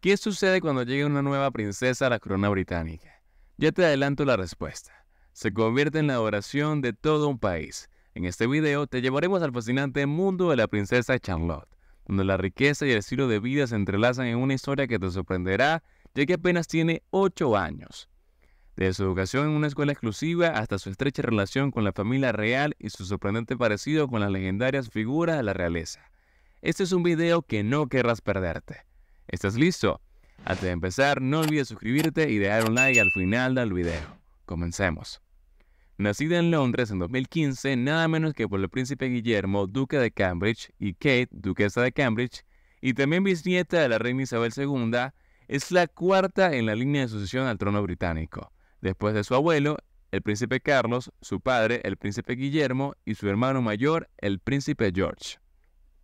¿Qué sucede cuando llega una nueva princesa a la corona británica? Ya te adelanto la respuesta. Se convierte en la adoración de todo un país. En este video te llevaremos al fascinante mundo de la princesa Charlotte, donde la riqueza y el estilo de vida se entrelazan en una historia que te sorprenderá, ya que apenas tiene 8 años. Desde su educación en una escuela exclusiva hasta su estrecha relación con la familia real y su sorprendente parecido con las legendarias figuras de la realeza. Este es un video que no querrás perderte. ¿Estás listo? Antes de empezar, no olvides suscribirte y dejar un like al final del video. Comencemos. Nacida en Londres en 2015, nada menos que por el príncipe Guillermo, duque de Cambridge, y Kate, duquesa de Cambridge, y también bisnieta de la reina Isabel II, es la cuarta en la línea de sucesión al trono británico, después de su abuelo, el príncipe Carlos, su padre, el príncipe Guillermo, y su hermano mayor, el príncipe George.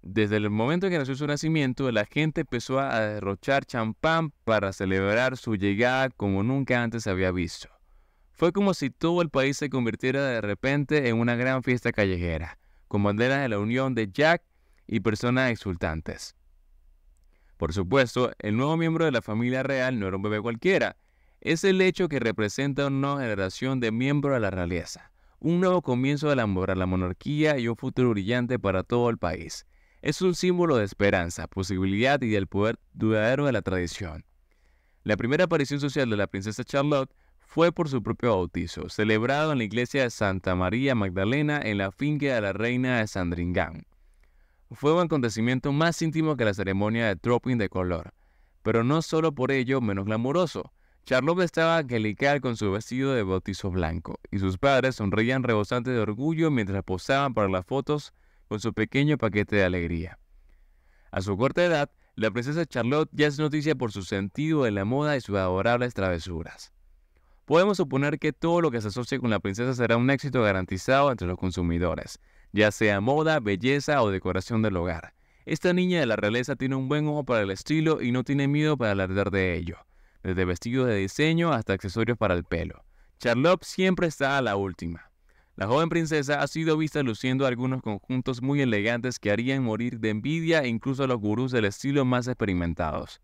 Desde el momento en que nació su nacimiento, la gente empezó a derrochar champán para celebrar su llegada como nunca antes se había visto. Fue como si todo el país se convirtiera de repente en una gran fiesta callejera, con banderas de la unión de Jack y personas exultantes. Por supuesto, el nuevo miembro de la familia real no era un bebé cualquiera, es el hecho que representa una nueva generación de miembros de la realeza, un nuevo comienzo de la, monarquía y un futuro brillante para todo el país. Es un símbolo de esperanza, posibilidad y del poder duradero de la tradición. La primera aparición social de la princesa Charlotte fue por su propio bautizo, celebrado en la iglesia de Santa María Magdalena en la finca de la reina de Sandringham. Fue un acontecimiento más íntimo que la ceremonia de dropping de color, pero no solo por ello menos glamuroso. Charlotte estaba angelical con su vestido de bautizo blanco, y sus padres sonreían rebosantes de orgullo mientras posaban para las fotos con su pequeño paquete de alegría. A su corta edad, la princesa Charlotte ya es noticia por su sentido de la moda y sus adorables travesuras. Podemos suponer que todo lo que se asocie con la princesa será un éxito garantizado entre los consumidores, ya sea moda, belleza o decoración del hogar. Esta niña de la realeza tiene un buen ojo para el estilo y no tiene miedo para alardear de ello, desde vestidos de diseño hasta accesorios para el pelo. Charlotte siempre está a la última. La joven princesa ha sido vista luciendo algunos conjuntos muy elegantes que harían morir de envidia e incluso a los gurús del estilo más experimentados,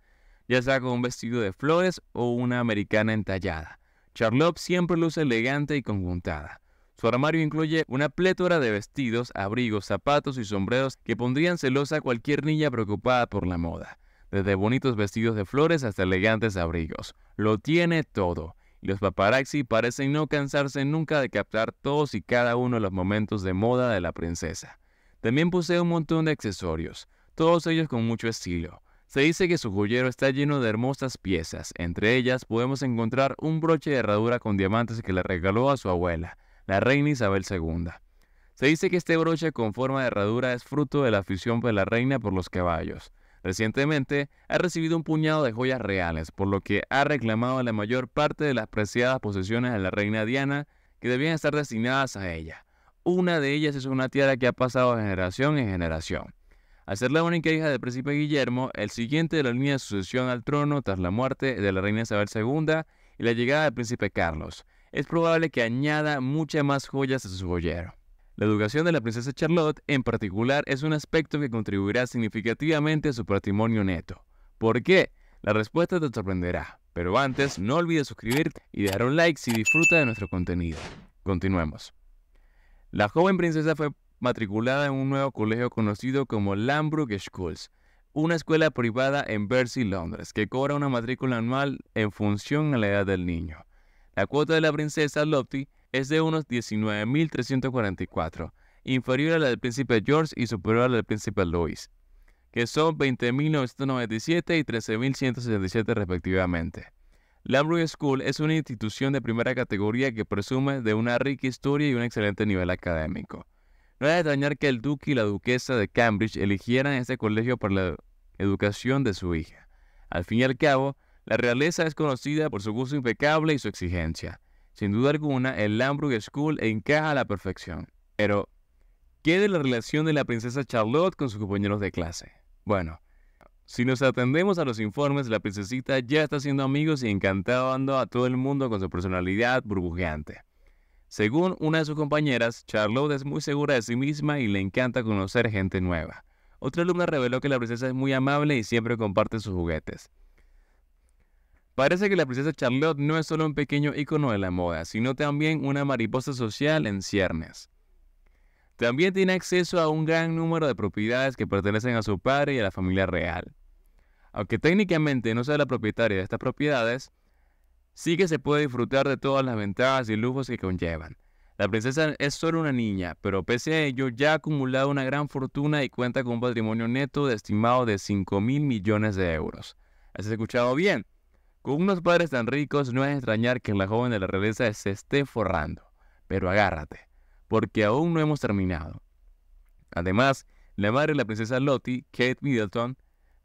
ya sea con un vestido de flores o una americana entallada. Charlotte siempre luce elegante y conjuntada. Su armario incluye una plétora de vestidos, abrigos, zapatos y sombreros que pondrían celosa a cualquier niña preocupada por la moda, desde bonitos vestidos de flores hasta elegantes abrigos. Lo tiene todo. Los paparazzi parecen no cansarse nunca de captar todos y cada uno de los momentos de moda de la princesa. También posee un montón de accesorios, todos ellos con mucho estilo. Se dice que su joyero está lleno de hermosas piezas, entre ellas podemos encontrar un broche de herradura con diamantes que le regaló a su abuela, la reina Isabel II. Se dice que este broche con forma de herradura es fruto de la afición de la reina por los caballos. Recientemente ha recibido un puñado de joyas reales, por lo que ha reclamado la mayor parte de las preciadas posesiones de la reina Diana que debían estar destinadas a ella. Una de ellas es una tiara que ha pasado de generación en generación. Al ser la única hija del príncipe Guillermo, el siguiente de la línea de sucesión al trono tras la muerte de la reina Isabel II y la llegada del príncipe Carlos, es probable que añada muchas más joyas a su joyero. La educación de la princesa Charlotte en particular es un aspecto que contribuirá significativamente a su patrimonio neto. ¿Por qué? La respuesta te sorprenderá, pero antes no olvides suscribirte y dejar un like si disfruta de nuestro contenido. Continuemos. La joven princesa fue matriculada en un nuevo colegio conocido como Lambrook Schools, una escuela privada en Bercy, Londres, que cobra una matrícula anual en función a la edad del niño. La cuota de la princesa Lottie es de unos 19.344, inferior a la del príncipe George y superior a la del príncipe Louis, que son 20.997 y 13.167 respectivamente. Lambrew School es una institución de primera categoría que presume de una rica historia y un excelente nivel académico. No es de extrañar que el duque y la duquesa de Cambridge eligieran este colegio para la educación de su hija. Al fin y al cabo, la realeza es conocida por su gusto impecable y su exigencia. Sin duda alguna, el Lambrook School encaja a la perfección. Pero, ¿qué de la relación de la princesa Charlotte con sus compañeros de clase? Bueno, si nos atendemos a los informes, la princesita ya está haciendo amigos y encantando a todo el mundo con su personalidad burbujeante. Según una de sus compañeras, Charlotte es muy segura de sí misma y le encanta conocer gente nueva. Otra alumna reveló que la princesa es muy amable y siempre comparte sus juguetes. Parece que la princesa Charlotte no es solo un pequeño icono de la moda, sino también una mariposa social en ciernes. También tiene acceso a un gran número de propiedades que pertenecen a su padre y a la familia real. Aunque técnicamente no sea la propietaria de estas propiedades, sí que se puede disfrutar de todas las ventajas y lujos que conllevan. La princesa es solo una niña, pero pese a ello ya ha acumulado una gran fortuna y cuenta con un patrimonio neto de estimado de 5 mil millones de euros. ¿Has escuchado bien? Con unos padres tan ricos no es extrañar que la joven de la realeza se esté forrando. Pero agárrate, porque aún no hemos terminado. Además, la madre de la princesa Lottie, Kate Middleton,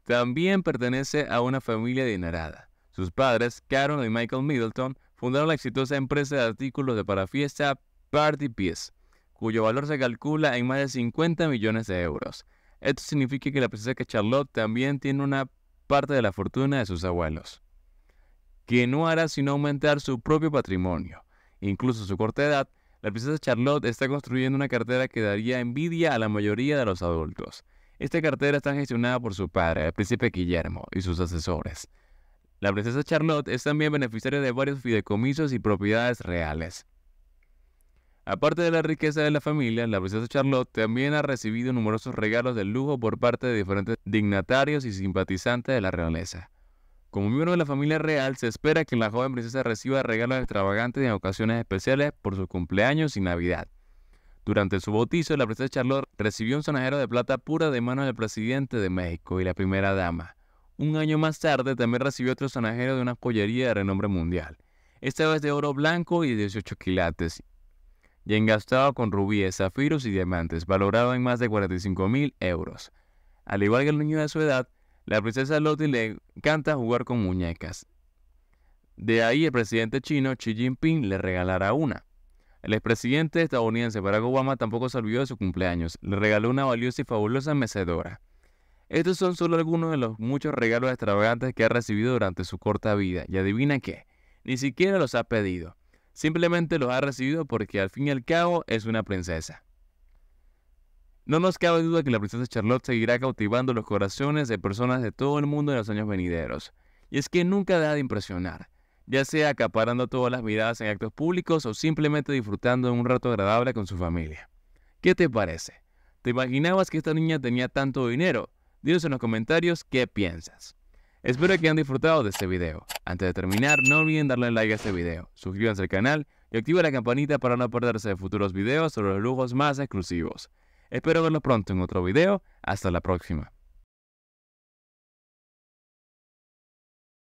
también pertenece a una familia adinerada. Sus padres, Carol y Michael Middleton, fundaron la exitosa empresa de artículos de parafiesta Party Piece, cuyo valor se calcula en más de 50 millones de euros. Esto significa que la princesa Charlotte también tiene una parte de la fortuna de sus abuelos que no hará sino aumentar su propio patrimonio. Incluso a su corta edad, la princesa Charlotte está construyendo una cartera que daría envidia a la mayoría de los adultos. Esta cartera está gestionada por su padre, el príncipe Guillermo, y sus asesores. La princesa Charlotte es también beneficiaria de varios fideicomisos y propiedades reales. Aparte de la riqueza de la familia, la princesa Charlotte también ha recibido numerosos regalos de lujo por parte de diferentes dignatarios y simpatizantes de la realeza. Como miembro de la familia real, se espera que la joven princesa reciba regalos extravagantes en ocasiones especiales por su cumpleaños y Navidad. Durante su bautizo, la princesa Charlotte recibió un sonajero de plata pura de manos del presidente de México y la primera dama. Un año más tarde también recibió otro sonajero de una joyería de renombre mundial, esta vez de oro blanco y 18 quilates, y engastado con rubíes, zafiros y diamantes, valorado en más de 45 mil euros. Al igual que el niño de su edad, la princesa Lottie le encanta jugar con muñecas. De ahí el presidente chino Xi Jinping le regalará una. El expresidente estadounidense Barack Obama tampoco se olvidó de su cumpleaños. Le regaló una valiosa y fabulosa mecedora. Estos son solo algunos de los muchos regalos extravagantes que ha recibido durante su corta vida. Y adivina qué, ni siquiera los ha pedido. Simplemente los ha recibido porque al fin y al cabo es una princesa. No nos cabe duda que la princesa Charlotte seguirá cautivando los corazones de personas de todo el mundo en los años venideros. Y es que nunca deja de impresionar, ya sea acaparando todas las miradas en actos públicos o simplemente disfrutando de un rato agradable con su familia. ¿Qué te parece? ¿Te imaginabas que esta niña tenía tanto dinero? Dinos en los comentarios qué piensas. Espero que hayan disfrutado de este video. Antes de terminar, no olviden darle like a este video, suscríbanse al canal y activa la campanita para no perderse de futuros videos sobre los lujos más exclusivos. Espero verlo pronto en otro video. Hasta la próxima.